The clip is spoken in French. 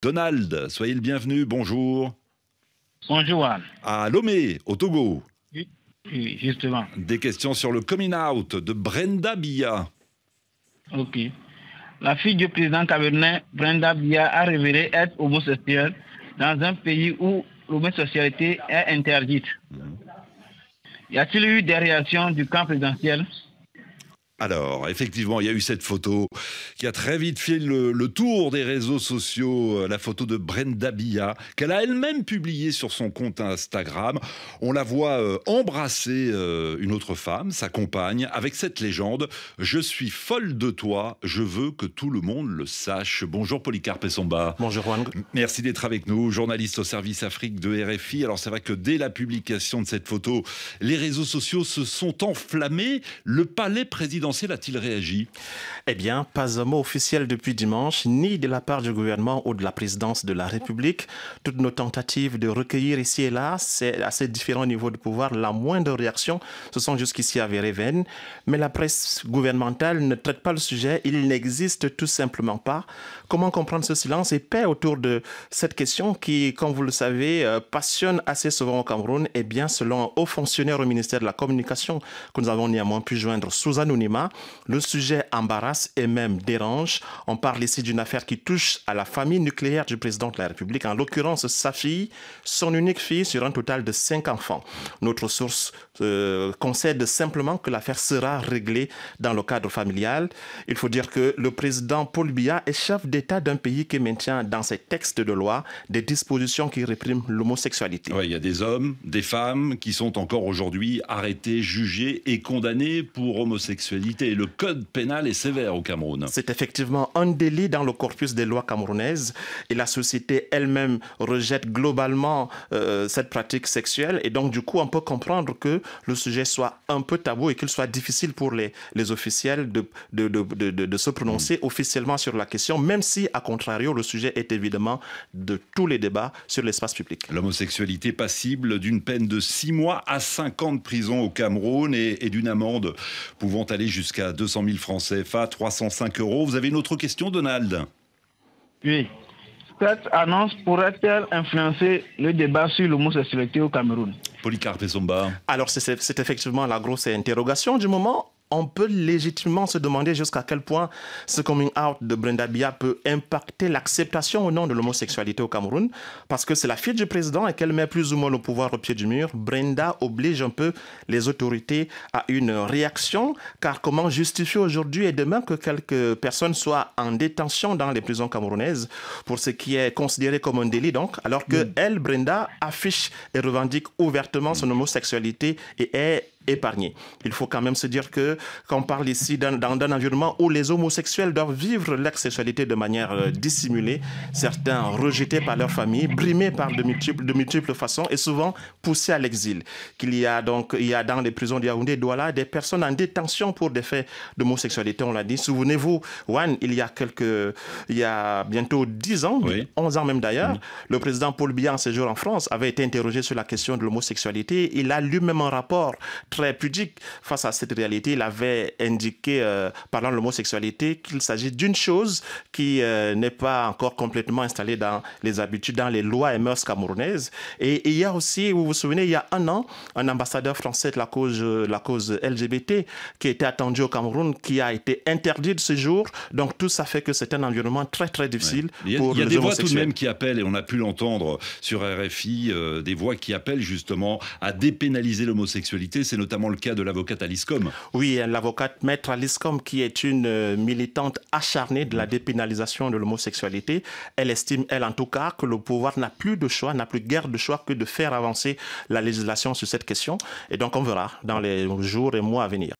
Donald, soyez le bienvenu, bonjour. Bonjour. À Lomé, au Togo. Oui, justement. Des questions sur le coming out de Brenda Bia. Ok. La fille du président cabernet, Brenda Bia, a révélé être homosexuelle dans un pays où l'homosexualité est interdite. Mhm. Y a-t-il eu des réactions du camp présidentiel alors, effectivement, il y a eu cette photo qui a très vite fait le, tour des réseaux sociaux, euh, la photo de Brenda Bia, qu'elle a elle-même publiée sur son compte Instagram. On la voit euh, embrasser euh, une autre femme, sa compagne, avec cette légende « Je suis folle de toi, je veux que tout le monde le sache ». Bonjour Polycarpe Somba. – Bonjour Juan. Merci d'être avec nous, journaliste au service Afrique de RFI. Alors c'est vrai que dès la publication de cette photo, les réseaux sociaux se sont enflammés. Le palais présidentiel présidentiel a-t-il réagi Eh bien, pas un mot officiel depuis dimanche, ni de la part du gouvernement ou de la présidence de la République. Toutes nos tentatives de recueillir ici et là, à ces différents niveaux de pouvoir, la moindre réaction, ce sont jusqu'ici avérées vaines. Mais la presse gouvernementale ne traite pas le sujet, il n'existe tout simplement pas. Comment comprendre ce silence et paix autour de cette question qui, comme vous le savez, euh, passionne assez souvent au Cameroun Eh bien, selon un haut fonctionnaire au ministère de la Communication que nous avons néanmoins pu joindre sous anonymat, le sujet embarrasse et même dérange. On parle ici d'une affaire qui touche à la famille nucléaire du président de la République, en l'occurrence sa fille, son unique fille sur un total de cinq enfants. Notre source euh, concède simplement que l'affaire sera réglée dans le cadre familial. Il faut dire que le président Paul Biya est chef d'État d'un pays qui maintient dans ses textes de loi des dispositions qui répriment l'homosexualité. il y a des hommes, des femmes qui sont encore aujourd'hui arrêtés, jugés et condamnés pour homosexualité le code pénal est sévère au Cameroun. C'est effectivement un délit dans le corpus des lois camerounaises et la société elle-même rejette globalement euh, cette pratique sexuelle. Et donc, du coup, on peut comprendre que le sujet soit un peu tabou et qu'il soit difficile pour les, les officiels de, de, de, de, de se prononcer mm. officiellement sur la question, même si, à contrario, le sujet est évidemment de tous les débats sur l'espace public. L'homosexualité passible d'une peine de 6 mois à 5 ans de prison au Cameroun et, et d'une amende pouvant aller jusqu'à jusqu'à 200 000 francs CFA, 305 euros. Vous avez une autre question, Donald Oui. Cette annonce pourrait-elle influencer le débat sur l'homosexualité au Cameroun Polycarpe et Zomba. Alors, c'est effectivement la grosse interrogation du moment on peut légitimement se demander jusqu'à quel point ce coming out de Brenda Bia peut impacter l'acceptation ou non de l'homosexualité au Cameroun, parce que c'est la fille du président et qu'elle met plus ou moins le pouvoir au pied du mur. Brenda oblige un peu les autorités à une réaction, car comment justifier aujourd'hui et demain que quelques personnes soient en détention dans les prisons camerounaises pour ce qui est considéré comme un délit, donc, alors que mm. elle, Brenda, affiche et revendique ouvertement son homosexualité et est épargnés. Il faut quand même se dire que qu'on parle ici d'un environnement où les homosexuels doivent vivre leur sexualité de manière euh, dissimulée, certains rejetés par leur famille, brimés par de multiples, de multiples façons et souvent poussés à l'exil. Qu'il y a donc il y a dans les prisons de Yaoundé et Douala des personnes en détention pour des faits d'homosexualité, on l'a dit. Souvenez-vous, Juan, il y a quelques il y a bientôt 10 ans, 11 ans même d'ailleurs, le président Paul Biya en séjour en France avait été interrogé sur la question de l'homosexualité. Il a lu même un rapport très pudique face à cette réalité. Il avait indiqué, euh, parlant de l'homosexualité, qu'il s'agit d'une chose qui euh, n'est pas encore complètement installée dans les habitudes, dans les lois et mœurs camerounaises. Et, il y a aussi, vous vous souvenez, il y a un an, un ambassadeur français de la cause, euh, la cause LGBT qui était attendu au Cameroun, qui a été interdit de séjour. Donc tout ça fait que c'est un environnement très très difficile pour les homosexuels. Il y a, des voix tout de même qui appellent, et on a pu l'entendre sur RFI, des voix qui appellent justement à dépénaliser l'homosexualité. C'est notamment le cas de l'avocate Alice Com. Oui, l'avocate maître Alice Com, qui est une euh, militante acharnée de la mm. dépénalisation de l'homosexualité. Elle estime, elle en tout cas, que le pouvoir n'a plus de choix, n'a plus guère de choix que de faire avancer la législation sur cette question. Et donc on verra dans les jours et mois à venir.